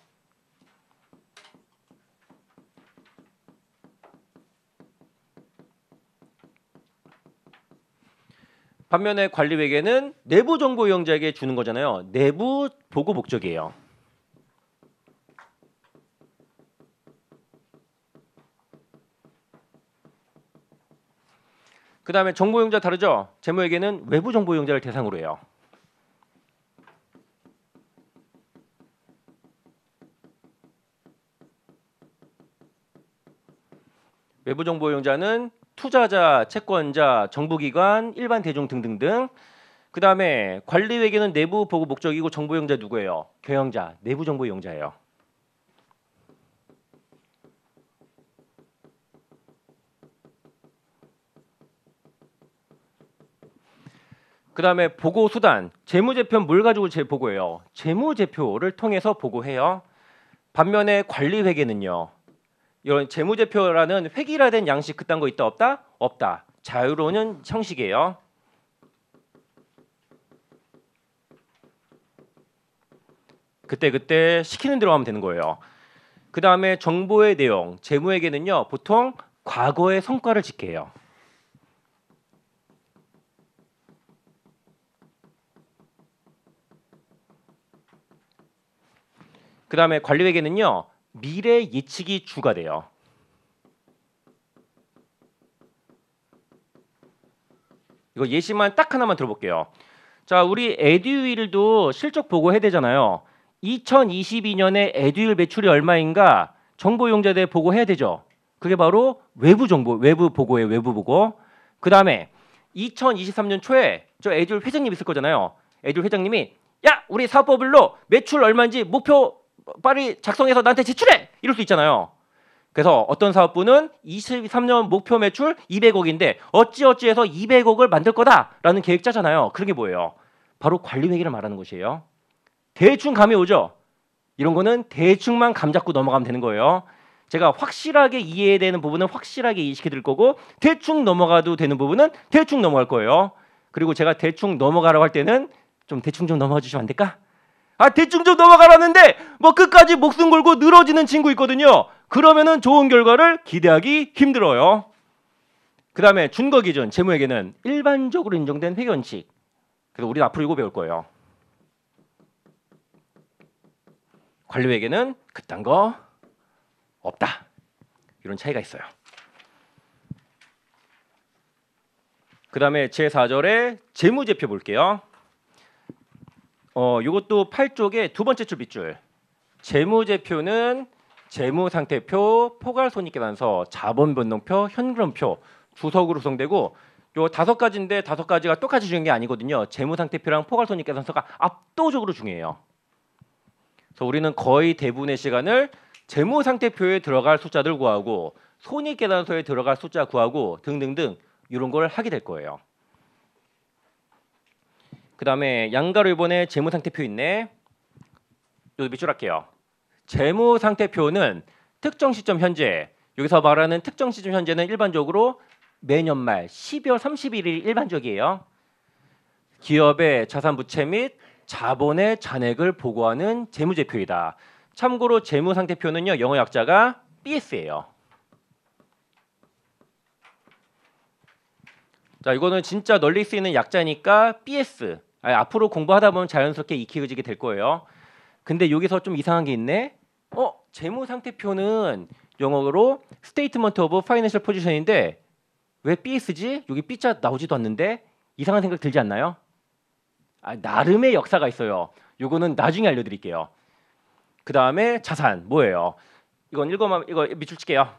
반면에 관리회계는 내부 정보 이용자에게 주는 거잖아요. 내부 보고 목적이에요. 그 다음에 정보용자 다르죠? 재무회계는 외부 정보용자를 대상으로 해요. 외부 정보용자는 투자자, 채권자, 정부기관, 일반 대중 등등등. 그 다음에 관리회계는 내부 보고 목적이고 정보용자 누구예요? 경영자, 내부 정보용자예요. 그다음에 보고 수단 재무제표는 뭘 가지고 제 보고해요? 재무제표를 통해서 보고해요. 반면에 관리회계는요. 이런 재무제표라는 획일화된 양식 그딴 거 있다 없다? 없다. 자유로운 형식이에요. 그때 그때 시키는 대로 하면 되는 거예요. 그 다음에 정보의 내용, 재무회계는요 보통 과거의 성과를 지켜요. 그다음에 관리회계는요. 미래 예측이 주가 돼요. 이거 예시만 딱 하나만 들어볼게요. 자, 우리 에듀윌도 실적 보고 해야되잖아요 2022년에 에듀윌 매출이 얼마인가 정보용자대 보고해야 되죠. 그게 바로 외부 정보, 외부 보고에 외부 보고. 그 다음에 2023년 초에 저 에듀윌 회장님 있을 거잖아요. 에듀윌 회장님이 야 우리 사법을로 매출 얼마인지 목표 빨리 작성해서 나한테 제출해 이럴 수 있잖아요. 그래서 어떤 사업부는 23년 목표 매출 200억인데 어찌어찌해서 200억을 만들 거다라는 계획 짜잖아요. 그런 게 뭐예요? 바로 관리 회계를 말하는 것이에요. 대충 감이 오죠. 이런 거는 대충만 감 잡고 넘어가면 되는 거예요. 제가 확실하게 이해되는 부분은 확실하게 인식해 드릴 거고 대충 넘어가도 되는 부분은 대충 넘어갈 거예요. 그리고 제가 대충 넘어가라고 할 때는 좀 대충 좀 넘어가 주시면 안 될까? 아, 대충 좀 넘어가라는데 뭐 끝까지 목숨 걸고 늘어지는 친구 있거든요. 그러면은 좋은 결과를 기대하기 힘들어요. 그 다음에 준거 기준 재무에게는 일반적으로 인정된 회견칙. 그래서 우리 앞으로 이거 배울 거예요. 관료에게는 그딴 거 없다. 이런 차이가 있어요. 그 다음에 제4절에 재무제표 볼게요. 어, 이것도 8쪽의 두 번째 줄 밑줄. 재무제표는 재무상태표, 포괄손익계산서, 자본변동표, 현금표 주석으로 구성되고 요 다섯 가지인데 다섯 가지가 똑같이 중요한 게 아니거든요. 재무상태표랑 포괄손익계산서가 압도적으로 중요해요. 그래서 우리는 거의 대부분의 시간을 재무상태표에 들어갈 숫자들 구하고 손익계산서에 들어갈 숫자 구하고 등등등 이런 걸 하게 될 거예요. 그다음에 양가로 이번에 재무 상태표 있네. 요도 밑줄 할게요. 재무 상태표는 특정 시점 현재 여기서 말하는 특정 시점 현재는 일반적으로 매년 말 12월 3 1일 일반적이에요. 기업의 자산 부채 및 자본의 잔액을 보고하는 재무제표이다. 참고로 재무상태표는요 영어 약자가 BS예요. 자 이거는 진짜 널리 쓰이는 약자니까 BS 아니, 앞으로 공부하다 보면 자연스럽게 익히게 될 거예요. 근데 여기서 좀 이상한 게 있네. 어, 재무 상태표는 영어로 Statement of Financial Position인데 왜 BS지? 여기 B자 나오지도 않는데 이상한 생각 들지 않나요? 아, 나름의 역사가 있어요. 요거는 나중에 알려드릴게요. 그 다음에 자산 뭐예요? 이건 읽어만 이거 밑줄 칠게요.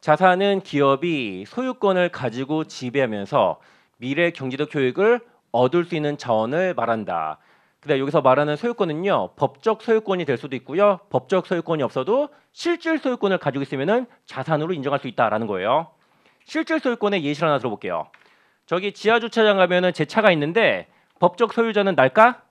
자산은 기업이 소유권을 가지고 지배하면서 미래 경제적 효익을 얻을 수 있는 자원을 말한다. 근데 여기서 말하는 소유권은요 법적 소유권이 될 수도 있고요 법적 소유권이 없어도 실질 소유권을 가지고 있으면 자산으로 인정할 수 있다라는 거예요. 실질 소유권의 예시를 하나 들어볼게요. 저기 지하 주차장 가면은 제 차가 있는데 법적 소유자는 날까?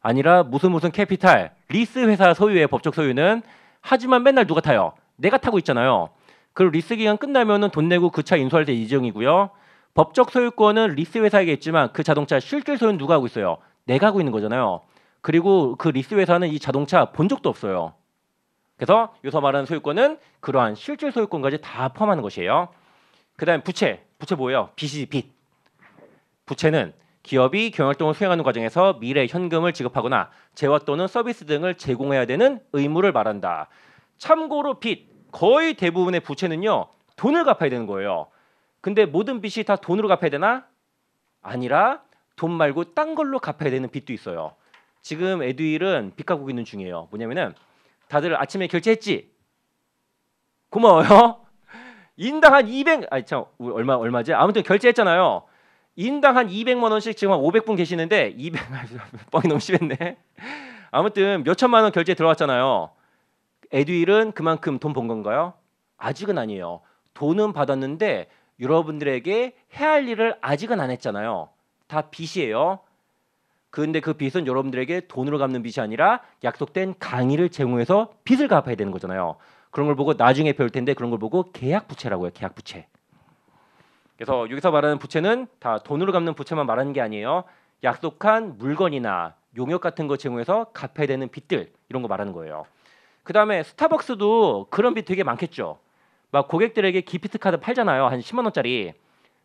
아니라 무슨 무슨 캐피탈 리스 회사 소유의 법적 소유는 하지만 맨날 누가 타요? 내가 타고 있잖아요. 그 리스 기간 끝나면은 돈 내고 그 차 인수할 때 이정이고요. 법적 소유권은 리스 회사에게 있지만 그 자동차 실질 소유는 누가 하고 있어요? 내가 하고 있는 거잖아요. 그리고 그 리스 회사는 이 자동차 본 적도 없어요. 그래서 여기서 말하는 소유권은 그러한 실질 소유권까지 다 포함하는 것이에요. 그다음 부채. 부채 뭐예요? 빚이 빚. 부채는 기업이 경영활동을 수행하는 과정에서 미래 현금을 지급하거나 재화 또는 서비스 등을 제공해야 되는 의무를 말한다. 참고로 빚 거의 대부분의 부채는요 돈을 갚아야 되는 거예요. 근데 모든 빚이 다 돈으로 갚아야 되나? 아니라 돈 말고 딴 걸로 갚아야 되는 빚도 있어요. 지금 에듀일은 빚 갚고 있는 중이에요. 뭐냐면은 다들 아침에 결제했지? 고마워요. 인당 한 200, 아니 참 얼마 얼마지? 아무튼 결제했잖아요. 인당 한 200만 원씩 지금 한 500분 계시는데 200 뻥이 너무 심했네. 아무튼 몇 천만 원 결제 들어왔잖아요 에듀일은 그만큼 돈 번 건가요? 아직은 아니에요. 돈은 받았는데 여러분들에게 해야 할 일을 아직은 안 했잖아요. 다 빚이에요. 근데 그 빚은 여러분들에게 돈으로 갚는 빚이 아니라 약속된 강의를 제공해서 빚을 갚아야 되는 거잖아요. 그런 걸 보고 나중에 배울 텐데 그런 걸 보고 계약 부채라고 해요. 계약 부채. 그래서 여기서 말하는 부채는 다 돈으로 갚는 부채만 말하는 게 아니에요. 약속한 물건이나 용역 같은 거 제공해서 갚아야 되는 빚들 이런 거 말하는 거예요. 그다음에 스타벅스도 그런 빚 되게 많겠죠. 막 고객들에게 기프트 카드 팔잖아요. 한 10만 원짜리.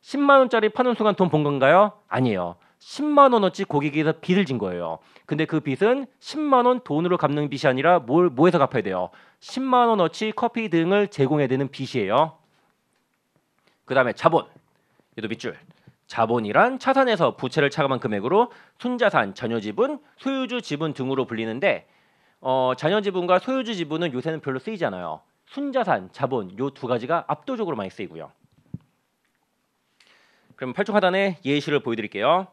10만 원짜리 파는 순간 돈번 건가요? 아니에요. 10만 원어치 고객에서 빚을 진 거예요. 근데 그 빚은 10만 원 돈으로 갚는 빚이 아니라 뭘 뭐에서 갚아야 돼요? 10만 원어치 커피 등을 제공해야 되는 빚이에요. 그다음에 자본. 얘도 밑줄. 자본이란 차산에서 부채를 차감한 금액으로 순자산, 전여지분, 소유주 지분 등으로 불리는데 어, 자녀 지분과 소유주 지분은 요새는 별로 쓰이지않아요 순자산, 자본 요 두 가지가 압도적으로 많이 쓰이고요. 그럼 팔쪽 하단에 예시를 보여드릴게요.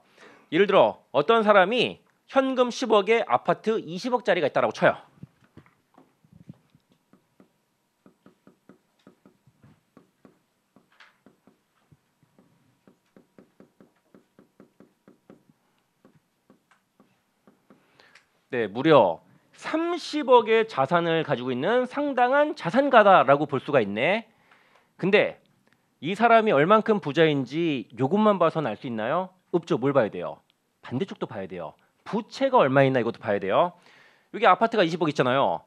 예를 들어 어떤 사람이 현금 10억에 아파트 20억짜리가 있다라고 쳐요. 네, 무려 30억의 자산을 가지고 있는 상당한 자산가다라고 볼 수가 있네. 근데 이 사람이 얼만큼 부자인지 요것만 봐서는알 수 있나요? 없죠. 뭘 봐야 돼요? 반대쪽도 봐야 돼요. 부채가 얼마 있나 이것도 봐야 돼요. 여기 아파트가 20억 있잖아요.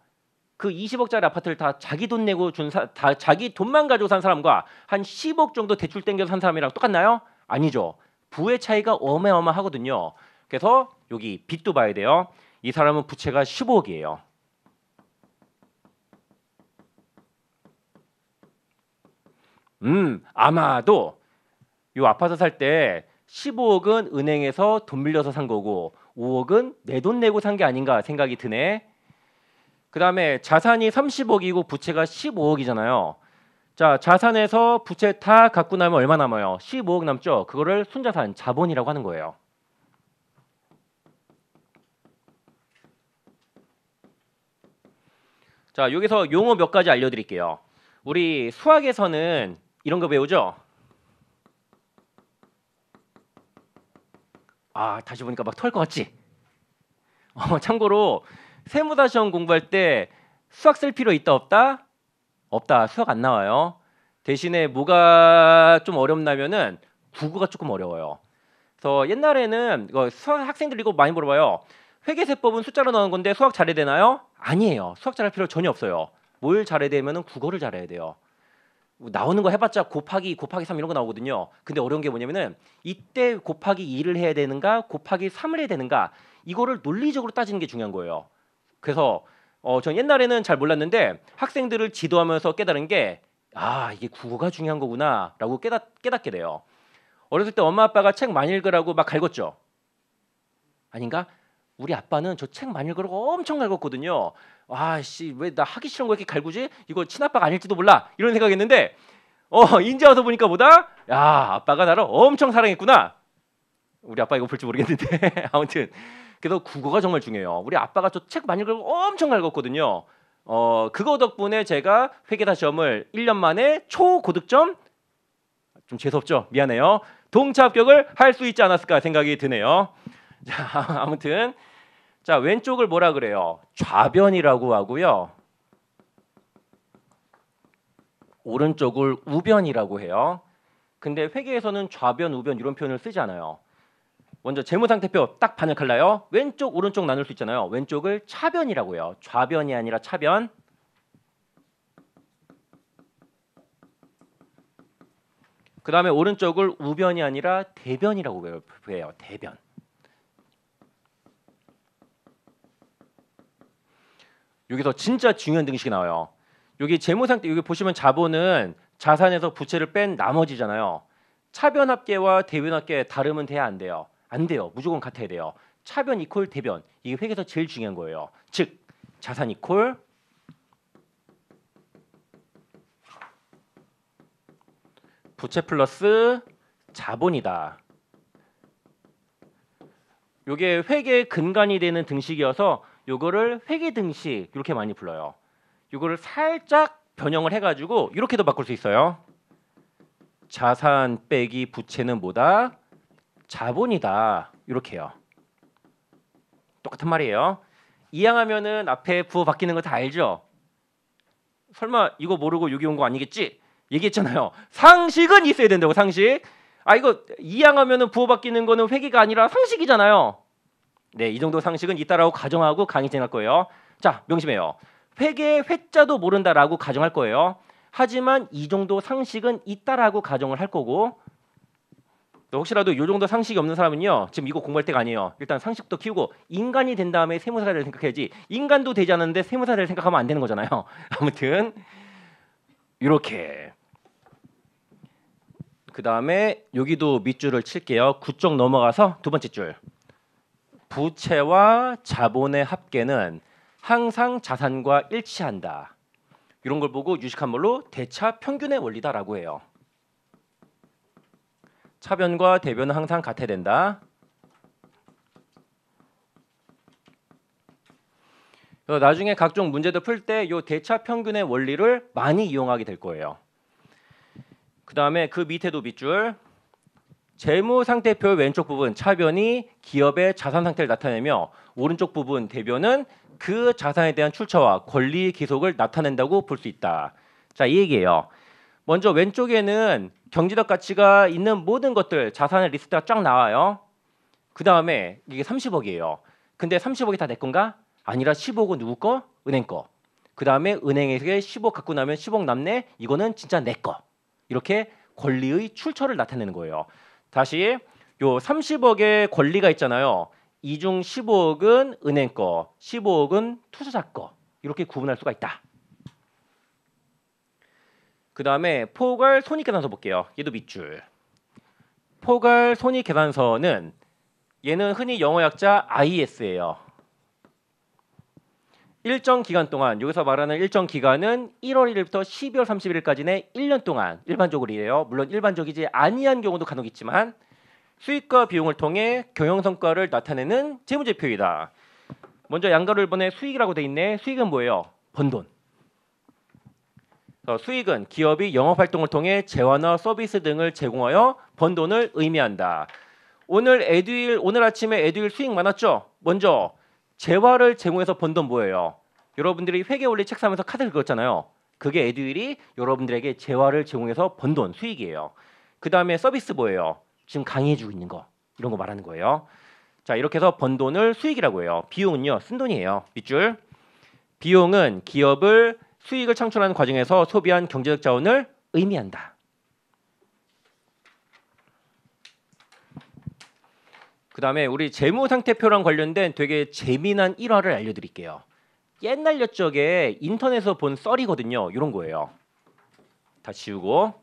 그 20억짜리 아파트를 다 자기 돈 내고 준 사, 다 자기 돈만 가지고 산 사람과 한 10억 정도 대출 땡겨산 사람이랑 똑같나요? 아니죠. 부의 차이가 어마어마하거든요. 그래서 여기 빚도 봐야 돼요. 이 사람은 부채가 10억이에요. 음, 아마도 이 아파트 살 때 15억은 은행에서 돈 빌려서 산 거고 5억은 내 돈 내고 산 게 아닌가 생각이 드네. 그다음에 자산이 30억이고 부채가 15억이잖아요. 자, 자산에서 부채 다 갖고 나면 얼마 남아요? 15억 남죠. 그거를 순자산 자본이라고 하는 거예요. 자, 여기서 용어 몇 가지 알려드릴게요. 우리 수학에서는 이런 거 배우죠? 아, 다시 보니까 막 토할 것 같지? 어, 참고로 세무사 시험 공부할 때 수학 쓸 필요 있다 없다? 없다. 수학 안 나와요. 대신에 뭐가 좀 어렵나면은 국어가 조금 어려워요. 그래서 옛날에는 수학 학생들 이거 많이 물어봐요. 회계세법은 숫자로 나온 건데 수학 잘해야 되나요? 아니에요. 수학 잘할 필요 전혀 없어요. 뭘 잘해야 되면은 국어를 잘해야 돼요. 나오는 거 해봤자 곱하기 곱하기 3 이런 거 나오거든요. 근데 어려운 게 뭐냐면은 이때 곱하기 2를 해야 되는가 곱하기 3을 해야 되는가 이거를 논리적으로 따지는 게 중요한 거예요. 그래서 어, 전 옛날에는 잘 몰랐는데 학생들을 지도하면서 깨달은 게 아 이게 국어가 중요한 거구나라고 깨닫, 깨닫게 돼요. 어렸을 때 엄마 아빠가 책 많이 읽으라고 막 갈궜죠. 아닌가? 우리 아빠는 저 책 많이 읽으라고 엄청 갈궜거든요. 아씨 왜 나 하기 싫은 거 이렇게 갈구지? 이거 친아빠가 아닐지도 몰라 이런 생각했는데 어 인제 와서 보니까 뭐다? 야 아빠가 나를 엄청 사랑했구나. 우리 아빠 이거 볼지 모르겠는데 아무튼 그래서 국어가 정말 중요해요. 우리 아빠가 저 책 많이 읽으라고 엄청 갈궜거든요. 어 그거 덕분에 제가 회계사 시험을 1년 만에 초고득점 좀 재수없죠 미안해요 동차 합격을 할 수 있지 않았을까 생각이 드네요. 자 아무튼 자, 왼쪽을 뭐라 그래요? 좌변이라고 하고요. 오른쪽을 우변이라고 해요. 근데 회계에서는 좌변, 우변 이런 표현을 쓰지 않아요. 먼저 재무상태표 딱 반을 갈라요. 왼쪽, 오른쪽 나눌 수 있잖아요. 왼쪽을 차변이라고 해요. 좌변이 아니라 차변. 그 다음에 오른쪽을 우변이 아니라 대변이라고 해요. 대변. 여기서 진짜 중요한 등식이 나와요. 여기 재무상태 여기 보시면 자본은 자산에서 부채를 뺀 나머지잖아요. 차변합계와 대변합계 다름은 돼야 안 돼요. 안 돼요. 무조건 같아야 돼요. 차변 이퀄 대변 이게 회계에서 제일 중요한 거예요. 즉 자산 이퀄 부채 플러스 자본이다. 요게 회계의 근간이 되는 등식이어서 요거를 회계 등식 이렇게 많이 불러요. 요거를 살짝 변형을 해가지고 이렇게도 바꿀 수 있어요. 자산 빼기 부채는 뭐다? 자본이다. 이렇게요. 똑같은 말이에요. 이양하면은 앞에 부호 바뀌는 거 다 알죠? 설마 이거 모르고 여기 온 거 아니겠지? 얘기했잖아요. 상식은 있어야 된다고 상식. 아 이거 이양하면은 부호 바뀌는 거는 회계가 아니라 상식이잖아요. 네, 이 정도 상식은 있다라고 가정하고 강의 진행할 거예요. 자, 명심해요. 회계의 회자도 모른다라고 가정할 거예요. 하지만 이 정도 상식은 있다라고 가정을 할 거고 혹시라도 이 정도 상식이 없는 사람은요 지금 이거 공부할 때가 아니에요 일단 상식도 키우고 인간이 된 다음에 세무사를 생각해야지 인간도 되지 않는데 세무사를 생각하면 안 되는 거잖아요 아무튼 이렇게 그 다음에 여기도 밑줄을 칠게요 9쪽 넘어가서 두 번째 줄 부채와 자본의 합계는 항상 자산과 일치한다. 이런 걸 보고 유식한말로 대차 평균의 원리다라고 해요. 차변과 대변은 항상 같아야 된다. 나중에 각종 문제도 풀때이 대차 평균의 원리를 많이 이용하게 될 거예요. 그 다음에 그 밑에도 밑줄 재무 상태표 왼쪽 부분 차변이 기업의 자산 상태를 나타내며 오른쪽 부분 대변은 그 자산에 대한 출처와 권리 기속을 나타낸다고 볼 수 있다. 자, 이 얘기예요. 먼저 왼쪽에는 경제적 가치가 있는 모든 것들 자산의 리스트가 쫙 나와요. 그 다음에 이게 30억이에요. 근데 30억이 다 내 건가? 아니라 15억은 누구 거? 은행 거. 그 다음에 은행에서 10억 갖고 나면 10억 남네. 이거는 진짜 내 거. 이렇게 권리의 출처를 나타내는 거예요. 다시 요 30억의 권리가 있잖아요. 이 중 15억은 은행 거, 15억은 투자자 거 이렇게 구분할 수가 있다. 그 다음에 포괄 손익계산서 볼게요. 얘도 밑줄. 포괄 손익계산서는 얘는 흔히 영어 약자 IS예요. 일정 기간 동안 여기서 말하는 일정 기간은 1월 1일부터 12월 3 1일까지내 1년 동안 일반적으로이래요 물론 일반적이지 아니한 경우도 간혹 있지만 수익과 비용을 통해 경영 성과를 나타내는 재무제표이다. 먼저 양가를 보내 수익이라고 돼 있네. 수익은 뭐예요? 번 돈. 어, 수익은 기업이 영업 활동을 통해 재화나 서비스 등을 제공하여 번 돈을 의미한다. 오늘 에듀일 오늘 아침에 에듀일 수익 많았죠? 먼저 재화를 제공해서 번 돈 뭐예요? 여러분들이 회계 원리 책 사면서 카드 긁었잖아요. 그게 에듀윌이 여러분들에게 재화를 제공해서 번 돈 수익이에요. 그 다음에 서비스 뭐예요? 지금 강의해주고 있는 거 이런 거 말하는 거예요. 자 이렇게 해서 번 돈을 수익이라고 해요. 비용은요 쓴 돈이에요. 밑줄 비용은 기업을 수익을 창출하는 과정에서 소비한 경제적 자원을 의미한다. 그다음에 우리 재무 상태표랑 관련된 되게 재미난 일화를 알려드릴게요. 옛날 옛적에 인터넷에서 본 썰이거든요. 이런 거예요. 다 지우고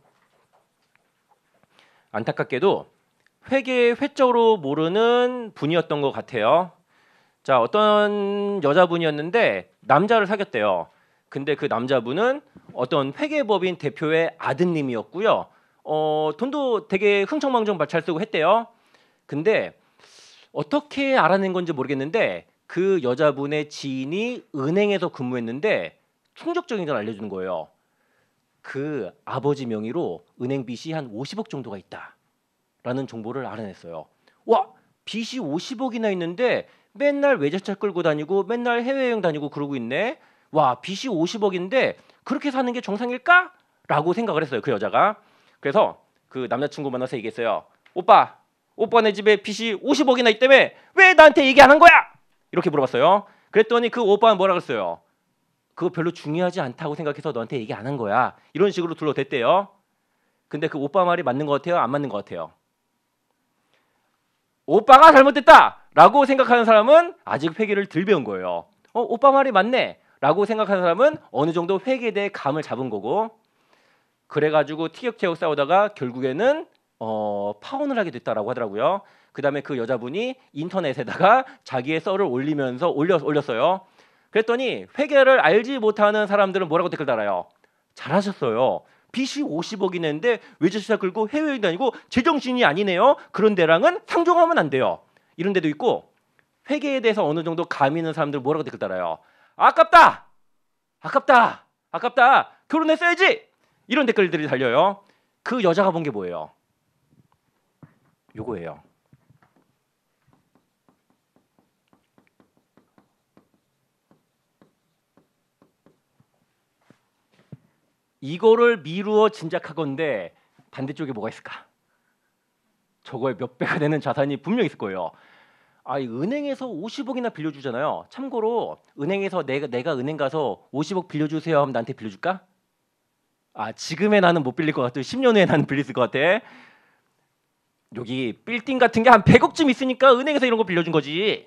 안타깝게도 회계의 회적으로 모르는 분이었던 것 같아요. 자 어떤 여자분이었는데 남자를 사귀었대요. 근데 그 남자분은 어떤 회계법인 대표의 아드님이었고요. 어 돈도 되게 흥청망청 발 쓰고 했대요. 근데 어떻게 알아낸 건지 모르겠는데 그 여자분의 지인이 은행에서 근무했는데 충격적인 걸 알려주는 거예요. 그 아버지 명의로 은행 빚이 한 50억 정도가 있다라는 정보를 알아냈어요. 와 빚이 50억이나 있는데 맨날 외제차 끌고 다니고 맨날 해외여행 다니고 그러고 있네. 와 빚이 50억인데 그렇게 사는 게 정상일까? 라고 생각을 했어요. 그 여자가. 그래서 그 남자친구 만나서 얘기했어요. 오빠 오빠네 집에 빚이 50억이나 있다며 왜 나한테 얘기 안 한 거야? 이렇게 물어봤어요. 그랬더니 그 오빠는 뭐라 그랬어요? 그거 별로 중요하지 않다고 생각해서 너한테 얘기 안 한 거야. 이런 식으로 둘러댔대요. 근데 그 오빠 말이 맞는 것 같아요? 안 맞는 것 같아요? 오빠가 잘못됐다! 라고 생각하는 사람은 아직 회계를덜 배운 거예요. 어, 오빠 말이 맞네! 라고 생각하는 사람은 어느 정도 회계에 대해 감을 잡은 거고, 그래가지고 티격태격 싸우다가 결국에는 어, 파혼을 하게 됐다라고 하더라고요. 그다음에 그 여자분이 인터넷에다가 자기의 썰을 올리면서 올려, 올렸어요. 그랬더니 회계를 알지 못하는 사람들은 뭐라고 댓글 달아요. 잘하셨어요. 빚이 50억이 냈는데 외제수사 긁고 해외여행 아니고 제정신이 아니네요. 그런 데랑은 상종하면 안 돼요. 이런 데도 있고 회계에 대해서 어느 정도 감 있는 사람들 뭐라고 댓글 달아요. 아깝다. 아깝다. 아깝다. 결혼했어야지. 이런 댓글들이 달려요. 그 여자가 본 게 뭐예요? 요거예요. 이거를 미루어 짐작하건데 반대쪽에 뭐가 있을까? 저거에 몇 배가 되는 자산이 분명 있을 거예요. 아, 은행에서 50억이나 빌려주잖아요. 참고로 은행에서 내가 내가 은행 가서 50억 빌려주세요 하면 나한테 빌려줄까? 아, 지금의 나는 못 빌릴 것 같아. 10년 후에 나는 빌릴 것 같아. 여기 빌딩 같은 게 한 100억쯤 있으니까 은행에서 이런 거 빌려준 거지.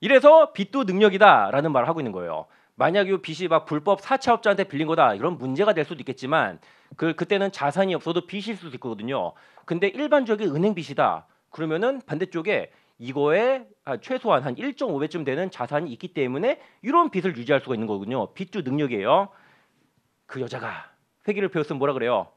이래서 빚도 능력이다라는 말을 하고 있는 거예요. 만약 이 빚이 막 불법 사채업자한테 빌린 거다 이런 문제가 될 수도 있겠지만 그 그때는 자산이 없어도 빚일 수도 있거든요. 근데 일반적인 은행 빚이다 그러면은 반대쪽에 이거에 최소한 한 1.5배쯤 되는 자산이 있기 때문에 이런 빚을 유지할 수가 있는 거군요. 빚주 능력이에요. 그 여자가 회계를 배웠으면 뭐라 그래요?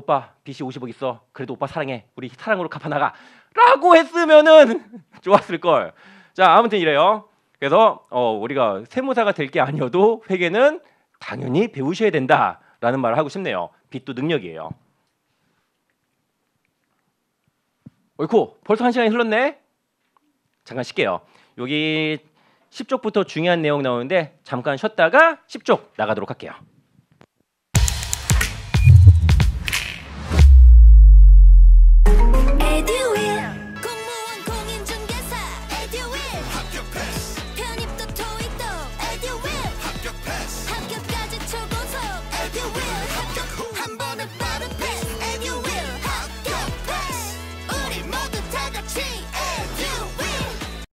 오빠 빚이 50억 있어. 그래도 오빠 사랑해. 우리 사랑으로 갚아 나가라고 했으면은 좋았을 걸. 자, 아무튼 이래요. 그래서 어, 우리가 세무사가 될 게 아니어도 회계는 당연히 배우셔야 된다라는 말을 하고 싶네요. 빚도 능력이에요. 어이 벌써 한 시간이 흘렀네. 잠깐 쉴게요. 여기 10쪽부터 중요한 내용 나오는데 잠깐 쉬었다가 10쪽 나가도록 할게요.